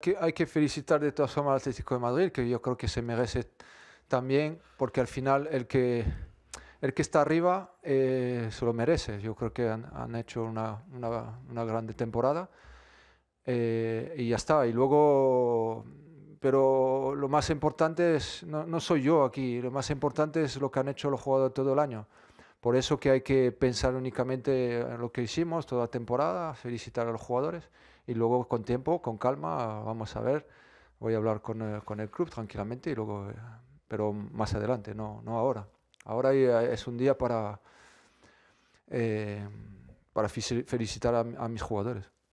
Que hay que felicitar de todas formas al Atlético de Madrid, que yo creo que se merece también, porque al final el que, el que está arriba eh, se lo merece. Yo creo que han, hecho una, una, grande temporada eh, y ya está. Y luego, pero lo más importante es, no, no soy yo aquí, lo más importante es lo que han hecho los jugadores todo el año. Por eso que hay que pensar únicamente en lo que hicimos toda temporada, felicitar a los jugadores y luego con tiempo, con calma, vamos a ver. Voy a hablar con, eh, el club tranquilamente y luego, eh, pero más adelante, no, no ahora. Ahora es un día para, eh, para felicitar a mis jugadores.